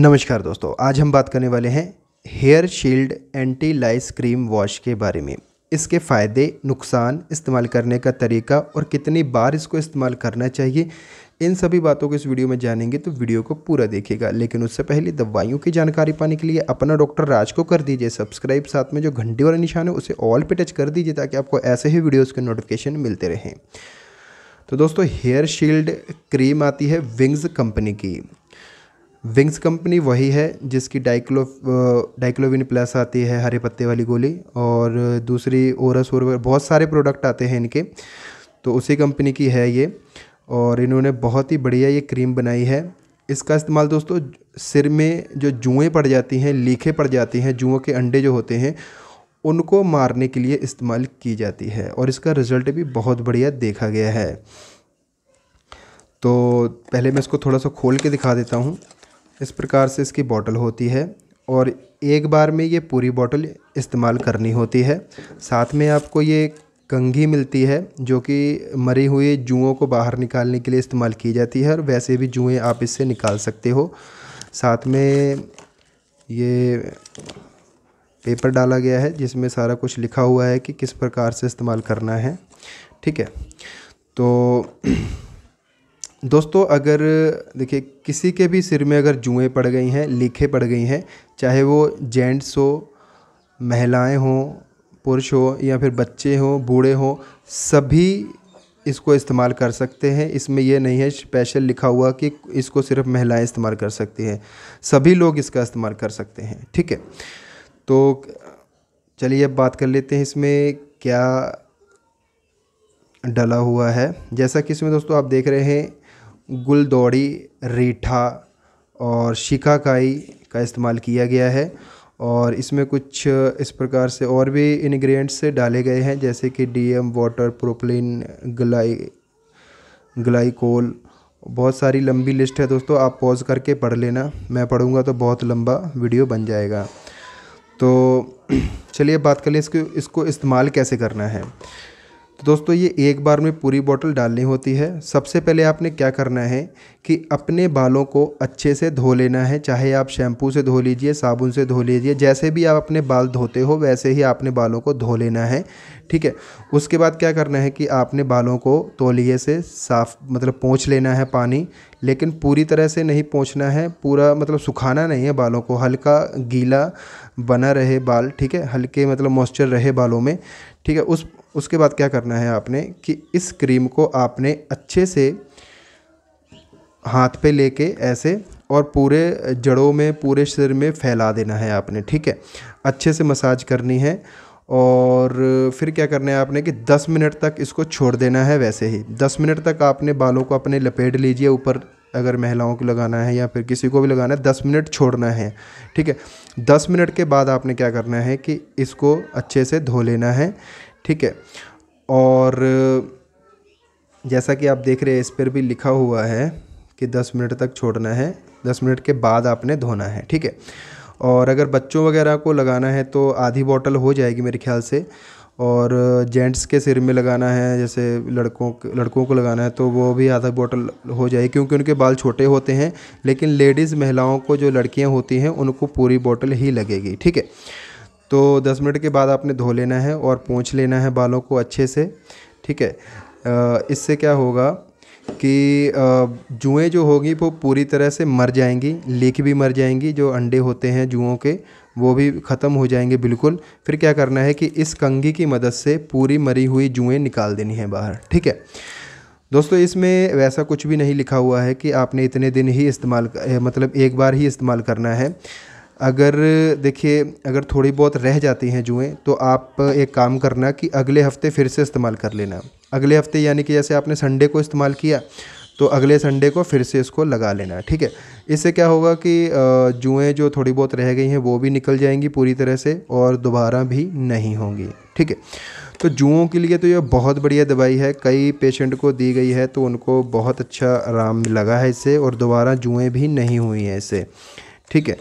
नमस्कार दोस्तों आज हम बात करने वाले हैं hair shield anti lice cream wash के बारे में इसके फ़ायदे नुकसान इस्तेमाल करने का तरीका और कितनी बार इसको इस्तेमाल करना चाहिए इन सभी बातों को इस वीडियो में जानेंगे तो वीडियो को पूरा देखेगा लेकिन उससे पहले दवाइयों की जानकारी पाने के लिए अपना डॉक्टर राज को कर दीजिए सब्सक्राइब साथ में जो घंटी वाला निशान है उसे ऑल पे टच कर दीजिए ताकि आपको ऐसे ही वीडियोज़ के नोटिफिकेशन मिलते रहें तो दोस्तों हेयर शील्ड क्रीम आती है विंग्स कंपनी की विंग्स कंपनी वही है जिसकी डाइक्लो डाइक्लोविन प्लस आती है हरे पत्ते वाली गोली और दूसरी ओरस और बहुत सारे प्रोडक्ट आते हैं इनके तो उसी कंपनी की है ये और इन्होंने बहुत ही बढ़िया ये क्रीम बनाई है इसका इस्तेमाल दोस्तों सिर में जो जुएँ पड़ जाती हैं लीखे पड़ जाती हैं जुओं के अंडे जो होते हैं उनको मारने के लिए इस्तेमाल की जाती है और इसका रिज़ल्ट भी बहुत बढ़िया देखा गया है तो पहले मैं इसको थोड़ा सा खोल के दिखा देता हूँ इस प्रकार से इसकी बॉटल होती है और एक बार में ये पूरी बॉटल इस्तेमाल करनी होती है साथ में आपको ये कंघी मिलती है जो कि मरी हुई जुओं को बाहर निकालने के लिए इस्तेमाल की जाती है और वैसे भी जुएँ आप इससे निकाल सकते हो साथ में ये पेपर डाला गया है जिसमें सारा कुछ लिखा हुआ है कि किस प्रकार से इस्तेमाल करना है ठीक है तो दोस्तों अगर देखिए किसी के भी सिर में अगर जुएँ पड़ गई हैं लीखे पड़ गई हैं चाहे वो जेंट्स हो महिलाएं हों पुरुष हो या फिर बच्चे हों बूढ़े हों सभी इसको इस्तेमाल कर सकते हैं इसमें यह नहीं है स्पेशल लिखा हुआ कि इसको सिर्फ महिलाएं इस्तेमाल कर सकती हैं सभी लोग इसका इस्तेमाल कर सकते हैं ठीक है तो चलिए अब बात कर लेते हैं इसमें क्या डला हुआ है जैसा कि इसमें दोस्तों आप देख रहे हैं गुलदौड़ी रीठा और शिकाकाई का इस्तेमाल किया गया है और इसमें कुछ इस प्रकार से और भी इन्ग्रीडियंट्स डाले गए हैं जैसे कि DM water propylene gly glycol बहुत सारी लंबी लिस्ट है दोस्तों आप पॉज करके पढ़ लेना मैं पढ़ूंगा तो बहुत लंबा वीडियो बन जाएगा तो चलिए बात कर लें इसको इसको इस्तेमाल कैसे करना है तो दोस्तों ये एक बार में पूरी बॉटल डालनी होती है सबसे पहले आपने क्या करना है कि अपने बालों को अच्छे से धो लेना है चाहे आप शैम्पू से धो लीजिए साबुन से धो लीजिए जैसे भी आप अपने बाल धोते हो वैसे ही आपने बालों को धो लेना है ठीक है उसके बाद क्या करना है कि आपने बालों को तौलिए से साफ मतलब पोंछ लेना है पानी लेकिन पूरी तरह से नहीं पोंछना है पूरा मतलब सुखाना नहीं है बालों को हल्का गीला बना रहे बाल ठीक है हल्के मतलब मॉइस्चर रहे बालों में ठीक है उस उसके बाद क्या करना है आपने कि इस क्रीम को आपने अच्छे से हाथ पे लेके ऐसे और पूरे जड़ों में पूरे शरीर में फैला देना है आपने ठीक है अच्छे से मसाज करनी है और फिर क्या करना है आपने कि 10 मिनट तक इसको छोड़ देना है वैसे ही 10 मिनट तक आपने बालों को अपने लपेट लीजिए ऊपर अगर महिलाओं को लगाना है या फिर किसी को भी लगाना है दस मिनट छोड़ना है ठीक है दस मिनट के बाद आपने क्या करना है कि इसको अच्छे से धो लेना है ठीक है और जैसा कि आप देख रहे हैं इस पर भी लिखा हुआ है कि 10 मिनट तक छोड़ना है 10 मिनट के बाद आपने धोना है ठीक है और अगर बच्चों वगैरह को लगाना है तो आधी बॉटल हो जाएगी मेरे ख्याल से और जेंट्स के सिर में लगाना है जैसे लड़कों लड़कों को लगाना है तो वो भी आधा बोतल हो जाए क्योंकि उनके बाल छोटे होते हैं लेकिन लेडीज़ महिलाओं को जो लड़कियां होती हैं उनको पूरी बोतल ही लगेगी ठीक है तो 10 मिनट के बाद आपने धो लेना है और पोंछ लेना है बालों को अच्छे से ठीक है इससे क्या होगा कि जुएँ जो होगी वो पूरी तरह से मर जाएंगी लेक भी मर जाएंगी जो अंडे होते हैं जुओं के वो भी ख़त्म हो जाएंगे बिल्कुल फिर क्या करना है कि इस कंगी की मदद से पूरी मरी हुई जुएँ निकाल देनी है बाहर ठीक है दोस्तों इसमें वैसा कुछ भी नहीं लिखा हुआ है कि आपने इतने दिन ही इस्तेमाल मतलब एक बार ही इस्तेमाल करना है अगर देखिए अगर थोड़ी बहुत रह जाती हैं जुएँ तो आप एक काम करना कि अगले हफ्ते फिर से इस्तेमाल कर लेना अगले हफ्ते यानी कि जैसे आपने संडे को इस्तेमाल किया तो अगले संडे को फिर से इसको लगा लेना ठीक है इससे क्या होगा कि जुएँ जो थोड़ी बहुत रह गई हैं वो भी निकल जाएंगी पूरी तरह से और दोबारा भी नहीं होंगी ठीक है तो जुओं के लिए तो यह बहुत बढ़िया दवाई है कई पेशेंट को दी गई है तो उनको बहुत अच्छा आराम लगा है इससे और दोबारा जुएँ भी नहीं हुई हैं इससे ठीक है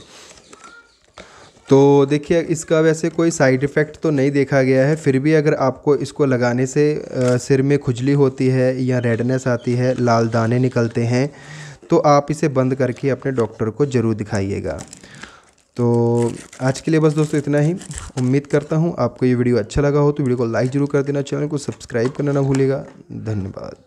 तो देखिए इसका वैसे कोई साइड इफ़ेक्ट तो नहीं देखा गया है फिर भी अगर आपको इसको लगाने से सिर में खुजली होती है या रेडनेस आती है लाल दाने निकलते हैं तो आप इसे बंद करके अपने डॉक्टर को ज़रूर दिखाइएगा तो आज के लिए बस दोस्तों इतना ही उम्मीद करता हूँ आपको ये वीडियो अच्छा लगा हो तो वीडियो को लाइक ज़रूर कर देना चैनल को सब्सक्राइब करना ना भूलेगा धन्यवाद